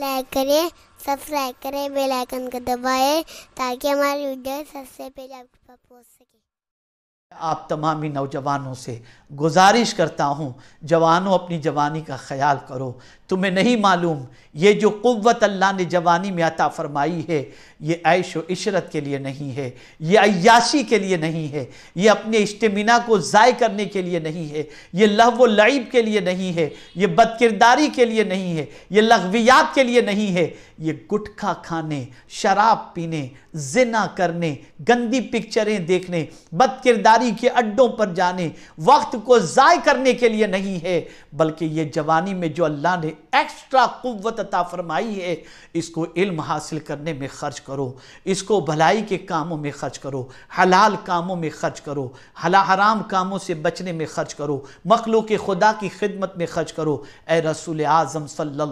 like करें subscribe करें bell icon को दबाएं ताकि हमारी वीडियो सबसे पहले आपके पास पहुंच सके आप तमाम ही नौजवानों से गुजारिश करता हूँ जवानों अपनी जवानी का ख्याल करो तुम्हें नहीं मालूम ये जो कुत अल्लाह ने जवानी में अता फ़रमाई है ये ऐश व इशरत के लिए नहीं है ये अयाशी के लिए नहीं है ये अपने इस्टमिना को ज़ाय करने के लिए नहीं है ये लहव लईब के लिए नहीं है ये बदकिरदारी के लिए नहीं है ये लघवियात के लिए नहीं है ये गुटखा खाने शराब पीने जना करने गंदी पिक्चरें देखने बदकिरदारी बेरोजगारी के अड्डों पर जाने वक्त को ज़ाय करने के लिए नहीं है बल्कि ये जवानी में जो अल्लाह ने एक्स्ट्रा कुत अता फरमाई है इसको इल्म हासिल करने में ख़र्च करो इसको भलाई के कामों में ख़र्च करो हलाल कामों में ख़र्च करो हला हराम कामों से बचने में ख़र्च करो मखलूक खुदा की खिदमत में ख़र्च करो ए रसूल आज़म सल्ला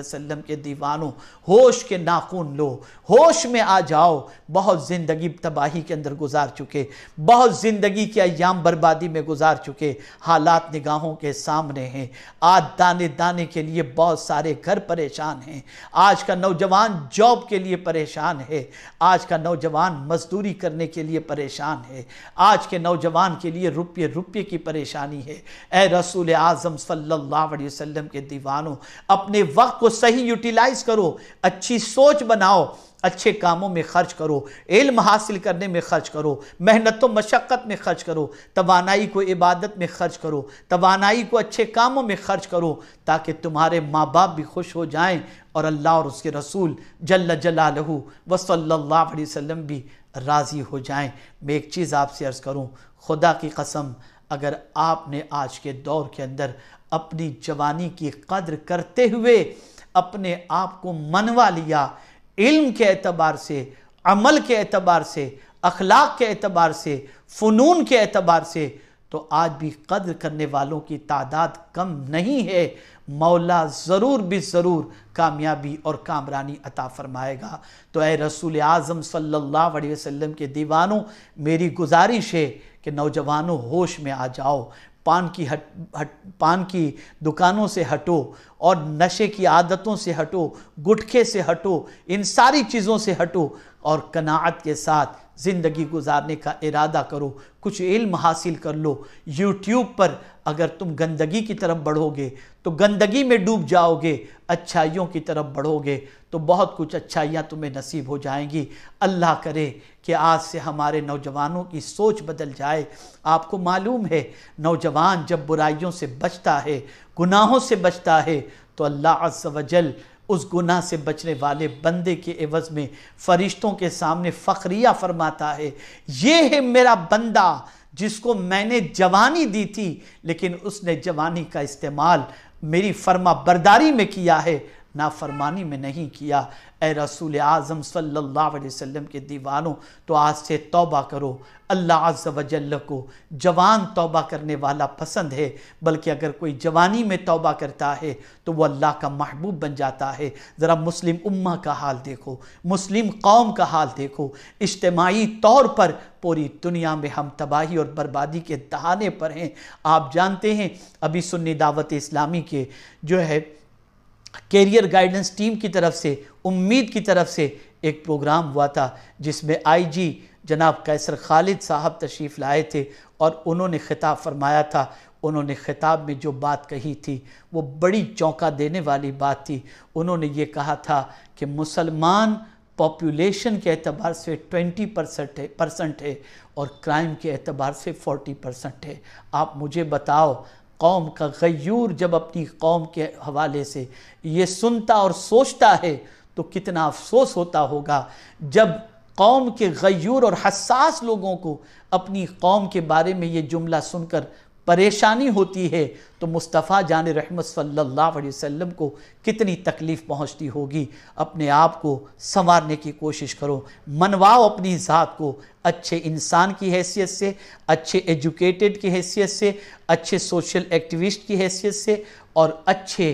वसम के दीवानों होश के नाखून लो होश में आ जाओ बहुत ज़िंदगी तबाही के अंदर गुजार चुके बहुत ज़िंदगी जिंदगी के अयाम बर्बादी में गुजार चुके हालात निगाहों के सामने हैं आज दाने दाने के लिए बहुत सारे घर परेशान हैं आज का नौजवान जॉब के लिए परेशान है आज का नौजवान मजदूरी करने के लिए परेशान है आज के नौजवान के लिए रुपये रुपये की परेशानी है ए रसूल आज़म सल्लाम के दीवानों अपने वक्त को सही यूटिलाइज़ करो अच्छी सोच बनाओ अच्छे कामों में खर्च करो इल्म हासिल करने में खर्च करो मेहनत व मशक्क़त में खर्च करो तोानाई को इबादत में खर्च करो तोानाई को अच्छे कामों में खर्च करो ताकि तुम्हारे माँ बाप भी खुश हो जाएँ और अल्लाह और उसके रसूल जल जलालहू व सल्ला भी राज़ी हो जाएँ मैं एक चीज़ आपसे अर्ज़ करूँ खुदा की कसम अगर आपने आज के दौर के अंदर अपनी जवानी की कद्र करते हुए अपने आप को मनवा लिया इल्म के अतबार से अमल के अतबार से अखलाक के अतबार से फ़नून के अतबार से तो आज भी कद्र करने वालों की तादाद कम नहीं है मौला ज़रूर भी ज़रूर कामयाबी और कामरानी अता फरमाएगा तो ए रसूल आज़म सल्लल्लाहु अलैहि वसल्लम के दीवानों मेरी गुजारिश है कि नौजवानों होश में आ जाओ पान की हट हट पान की दुकानों से हटो और नशे की आदतों से हटो गुटखे से हटो इन सारी चीज़ों से हटो और कनात के साथ ज़िंदगी गुजारने का इरादा करो कुछ इल्म हासिल कर लो यूट्यूब पर अगर तुम गंदगी की तरफ बढ़ोगे तो गंदगी में डूब जाओगे अच्छाइयों की तरफ बढ़ोगे तो बहुत कुछ अच्छाइयाँ तुम्हें नसीब हो जाएंगी अल्लाह करे कि आज से हमारे नौजवानों की सोच बदल जाए आपको मालूम है नौजवान जब बुराइयों से बचता है गुनाहों से बचता है तो अल्लाह वजल उस गुनाह से बचने वाले बंदे के एवज में फरिश्तों के सामने फ़खरिया फरमाता है ये है मेरा बंदा जिसको मैंने जवानी दी थी लेकिन उसने जवानी का इस्तेमाल मेरी फर्मा बरदारी में किया है नाफरमानी में नहीं किया ए रसूल आज़म सल्लल्लाहु अलैहि वसल्लम के दीवानों तो आज से तौबा करो अल्लाह अज़ वजल को जवान तौबा करने वाला पसंद है बल्कि अगर कोई जवानी में तौबा करता है तो वह अल्लाह का महबूब बन जाता है ज़रा मुस्लिम उम्मा का हाल देखो मुस्लिम कौम का हाल देखो इज्तमाही तौर पर पूरी दुनिया में हम तबाही और बर्बादी के दहाने पर हैं आप जानते हैं अभी सुन्नी दावत इस्लामी के जो है कैरियर गाइडेंस टीम की तरफ से उम्मीद की तरफ से एक प्रोग्राम हुआ था जिसमें आईजी जनाब कैसर खालिद साहब तशरीफ़ लाए थे और उन्होंने खिताब फरमाया था उन्होंने खिताब में जो बात कही थी वो बड़ी चौंका देने वाली बात थी उन्होंने ये कहा था कि मुसलमान पॉपुलेशन के अतबार से 20 परसेंट है परसेंट है और क्राइम के अतबार से 40 परसेंट है आप मुझे बताओ कौम का गयूर जब अपनी कौम के हवाले से ये सुनता और सोचता है तो कितना अफसोस होता होगा जब कौम के गयूर और हसास लोगों को अपनी कौम के बारे में ये जुमला सुनकर परेशानी होती है तो मुस्तफ़ा जान रहमत सल्लल्लाहु अलैहि वसल्लम को कितनी तकलीफ़ पहुंचती होगी अपने आप को संवारने की कोशिश करो मनवाओ अपनी ज़ात को अच्छे इंसान की हैसियत से अच्छे एजुकेटेड की हैसियत से अच्छे सोशल एक्टिविस्ट की हैसियत से और अच्छे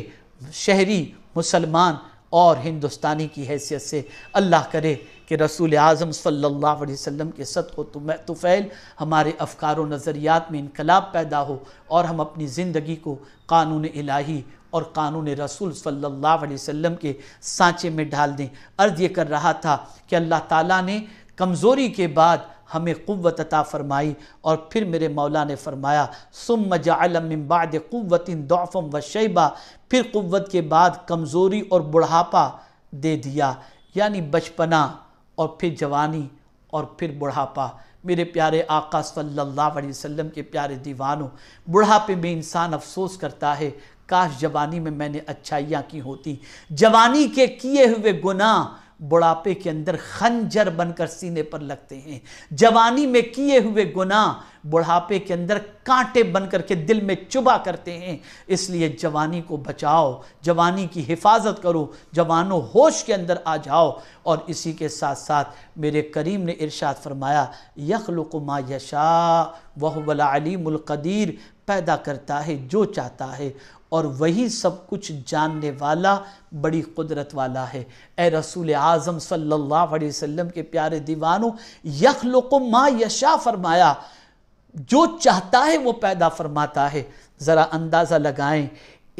शहरी मुसलमान और हिंदुस्तानी की हैसियत से अल्लाह करे कि रसूल आज़म सल्ला वसम के सत हो तुफ़ैल हमारे अफकार नज़रियात में इनकलाब पैदा हो और हम अपनी ज़िंदगी को कानून इलाही और कानून रसूल सल्ला वसम के सांचे में डाल दें अर्ज़ ये कर रहा था कि अल्लाह ताली ने कमज़ोरी के बाद हमें क़वत अता फ़रमाई और फिर मेरे मौला ने फ़रमाया सुम जालमबाद क़वतिन दौफ़म व शैबा फिर क़वत के बाद कमज़ोरी और बुढ़ापा दे दिया यानी बचपना और फिर जवानी और फिर बुढ़ापा मेरे प्यारे आका सल्लल्लाहु अलैहि वसल्लम के प्यारे दीवानों बुढ़ापे में इंसान अफसोस करता है काश जवानी में मैंने अच्छाइयाँ की होती जवानी के किए हुए गुनाह बुढ़ापे के अंदर खंजर बनकर सीने पर लगते हैं जवानी में किए हुए गुनाह बुढ़ापे के अंदर कांटे बन करके दिल में चुबा करते हैं इसलिए जवानी को बचाओ जवानी की हिफाजत करो जवानों होश के अंदर आ जाओ और इसी के साथ साथ मेरे करीम ने इरशाद फरमाया यखलुकुमा यशा वह वलालीमकदीर पैदा करता है जो चाहता है और वही सब कुछ जानने वाला बड़ी कुदरत वाला है ए रसूल आज़म सल्लल्लाहु अलैहि वसल्लम के प्यारे दीवानों यखलुकुमा यशा फरमाया जो चाहता है वो पैदा फरमाता है ज़रा अंदाज़ा लगाएं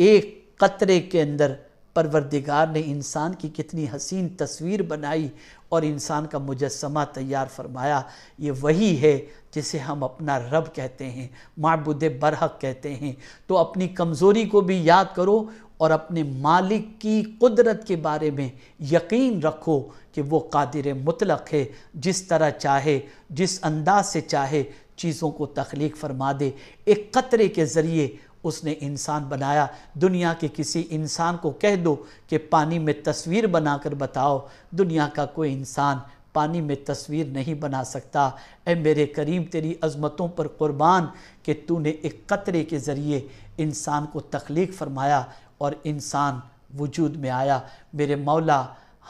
एक कतरे के अंदर परवरदिगार ने इंसान की कितनी हसीन तस्वीर बनाई और इंसान का मुजस्मा तैयार फरमाया ये वही है जिसे हम अपना रब कहते हैं मबूद बरहक कहते हैं तो अपनी कमज़ोरी को भी याद करो और अपने मालिक की कुदरत के बारे में यकीन रखो कि वो कादिर मुतलक है जिस तरह चाहे जिस अंदाज से चाहे चीज़ों को तख्लीक फरमा दे एक कतरे के ज़रिए उसने इंसान बनाया दुनिया के किसी इंसान को कह दो कि पानी में तस्वीर बनाकर बताओ दुनिया का कोई इंसान पानी में तस्वीर नहीं बना सकता ए मेरे करीम तेरी अजमतों पर कुर्बान कि तूने एक कतरे के ज़रिए इंसान को तख्लीक फरमाया और इंसान वजूद में आया मेरे मौला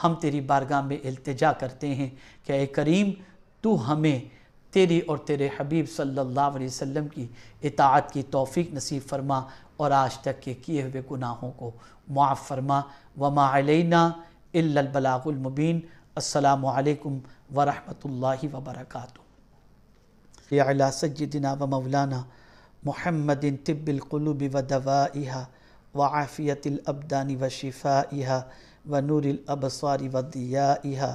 हम तेरी बारगाह में अल्तजा करते हैं कि ए करीम तू हमें तेरी और तेरे हबीब सल्लल्लाहु अलैहि वसल्लम की इतात की तौफीक नसीब फरमा और आज तक के किए हुए गुनाहों को मुआफ़ फरमा वमा अलैना इल्लबलागुलमुबीन असलकम वरहमल वबरक अला व मौलाना महमदिन तिब्बिलकलूब व दवाहा व आफ़ियतलअबदानी व शिफ़ाहा व नूरबसारी व दियाहा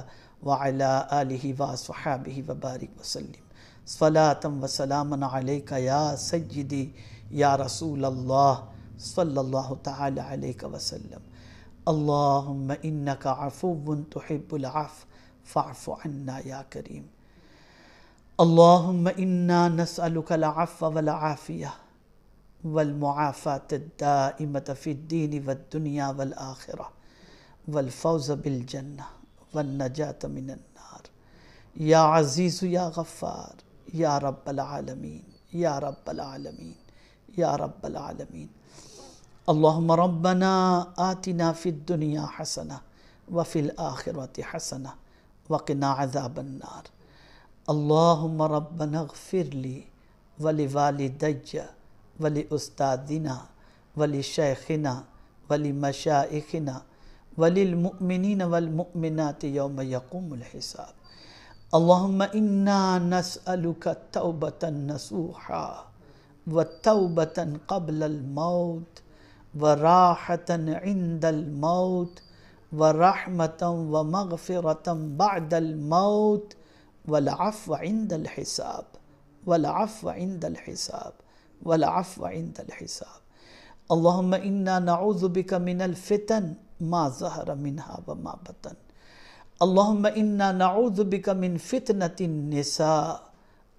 वाला आलि व सहाबि वबारक वसलम صلاة وسلام عليك يا سيدي يا رسول الله صلى الله تعالى عليك وسلم اللهم إنك عفو تحب العفو فاعف عنا يا كريم اللهم إنا نسألك العفو والعافية والمعافاة الدائمة في الدين والدنيا والآخرة والفوز بالجنة والنجاة من النار يا عزيز يا غفار يا رب العالمين يا رب العالمين يا رب العالمين اللهم ربنا آتنا في الدنيا حسنة وفي الآخرة حسنة وقنا عذاب النار اللهم ربنا اغفر لي ولوالدي ولأستاذنا ولشيخنا ولمشائخنا وللمؤمنين والمؤمنات يوم يقوم الحساب اللهم انا نسالك التوبه النصوحه وتوبه قبل الموت وراحه عند الموت ورحمه ومغفره بعد الموت والعفو عند الحساب والعفو عند الحساب والعفو عند الحساب اللهم انا نعوذ بك من الفتن ما ظهر منها وما بطن اللهم إنا نعوذ بك من فتنة النساء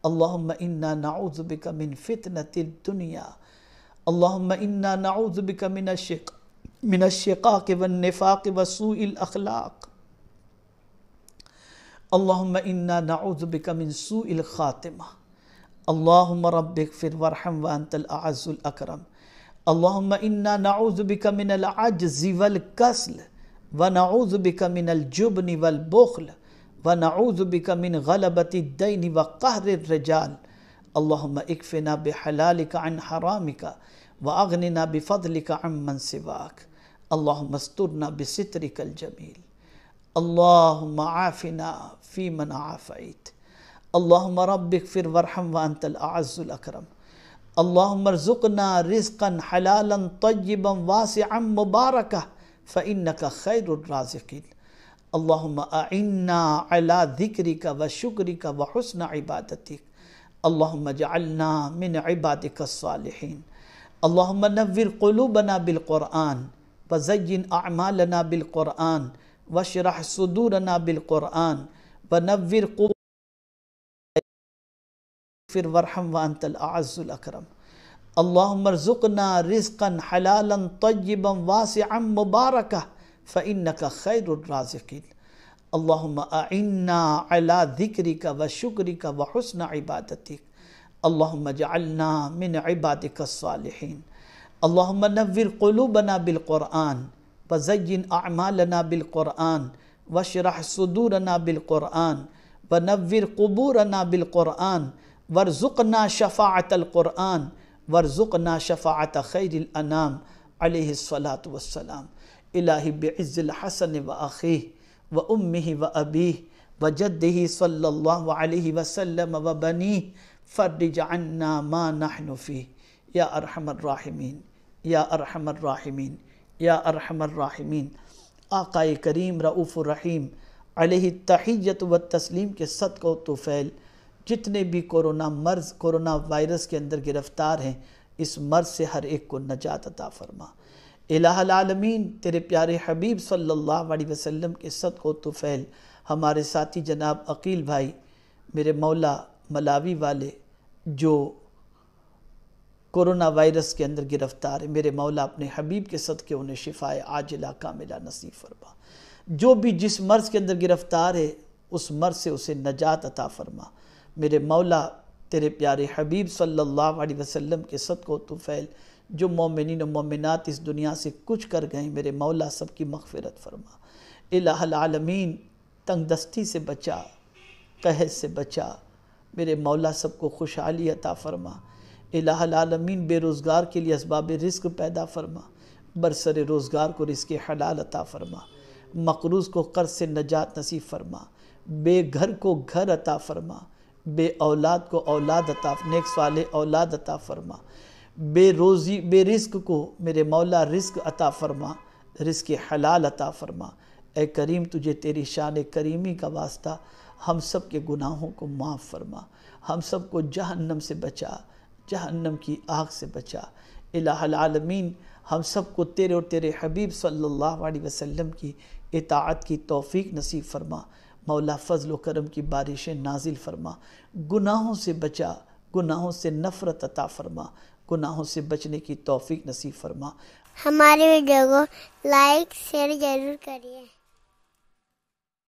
اللهم إنا نعوذ بك من فتنة الدنيا اللهم إنا نعوذ بك من الشق من الشقاق والنفاق وسوء الأخلاق اللهم إنا نعوذ بك من سوء الخاتمة اللهم رب اغفر وارحم وأنت الأعز الأكرم اللهم إنا نعوذ بك من العجز والكسل ونعوذ بك من الجبن والبخل ونعوذ بك من غلبة الدين وقهر الرجال اللهم اكفنا بحلالك عن حرامك وأغننا بفضلك عمن سواك اللهم استرنا بسترك الجميل اللهم عافنا في من عافيت اللهم رب اغفر وارحم وأنت الأعز الأكرم اللهم ارزقنا رزقا حلالا طيبا واسعا مباركا फ़िन का खैरज़िकिन अल्लाना अला ज़िक्री का व शुक्री का व हसन इबादती अल्लाम जल्ना मिन इबादिकसालहन अल्लाम नविर क़लूबना बिलक़ुरान वज़यन आमालना बिलक़ुरान वशरह सदूरना बिलक़ुरान व नविर फिर वरहम वानतल आज़ुल अक्रम अल्लामरजुकना रिज़कन हलालन तय्यबम वासम मुबारक फ़िन का खैरराज़िन अल्लामना अला ज़िक्री का व शिक्री का व हसन इबादती अल्लाम जल्ना मिन इबादिकसालहन अल्लाम नविर क़लूबना बिलक़ुरआन वज़यन आमालना बिलक़ुरआन वशरह सदूरना बिलक़ुरआन व नविर कबूरना बिलक़ुरआन वर्ज़ुकना शफ़ात वरजुक ना शफ़ात अनाम अलत वसलाम इलाही बज़ल हसन व अखी व उम्मी व अबी व जदी सल्ला वसलम व बनी फ़र्रजान्ना मा नहनफ़ी या अरहमर्राहमीन या अरहमर्राहमीन या अरहमर्राहमीन आक़ाए करीम रऊफ़ रहीम अलह तहियत व तस्लीम के सद को तुफ़ैल जितने भी कोरोना मर्ज कोरोना वायरस के अंदर गिरफ्तार हैं इस मर्ज से हर एक को नजात अता फरमा इलामीन तेरे प्यारे हबीब सल्लल्लाहु अलैहि वसल्लम के तो तुफ़ैल हमारे साथी जनाब अकील भाई मेरे मौला मलावी वाले जो कोरोना वायरस के अंदर गिरफ्तार है मेरे मौला अपने हबीब के सद के उन्हें शिफाए आजिला कामिला नसीब फरमा जो भी जिस मर्ज़ के अंदर गिरफ्तार है उस मर्ज़ से उसे नजात अता फरमा मेरे मौला तेरे प्यारे हबीब सल्लल्लाहु अलैहि वसल्लम के सदको तो फैल जो मोमिन मोमिनत इस दुनिया से कुछ कर गए मेरे मौला सब की मगफरत फरमा इलामीन तंग दस्ती से बचा कहज से बचा मेरे मौला सबको खुशहाली अता फरमा इलामीन बेरोज़गार के लिए इसबाब रिस्क पैदा फरमा बरसर रोज़गार को रिस्क हलाल अता फरमा मकरूज़ को कर्ज से नजात नसीब फरमा बेघर को घर अता फरमा बे औलाद को औलाद अता नेक साल औलाद अता फरमा बेरोज़ी बे रिस्क को मेरे मौला रिस्क अता फरमा रिस्क हलाल अता फरमा ए करीम तुझे तेरी शान करीमी का वास्ता हम सब के गुनाहों को माफ़ फरमा हम सब को जहन्नम से बचा जहन्नम की आग से बचा इलामीन हम सब को तेरे और तेरे हबीब सल्लल्लाहु अलैहि वसल्लम की इतात की तौफीक नसीब फरमा मौला फजल करम की बारिशें नाजिल फरमा गुनाहों से बचा गुनाहों से नफ़रत अता फरमा गुनाहों से बचने की तोफीक नसीब फरमा हमारे वीडियो को लाइक शेयर ज़रूर करिए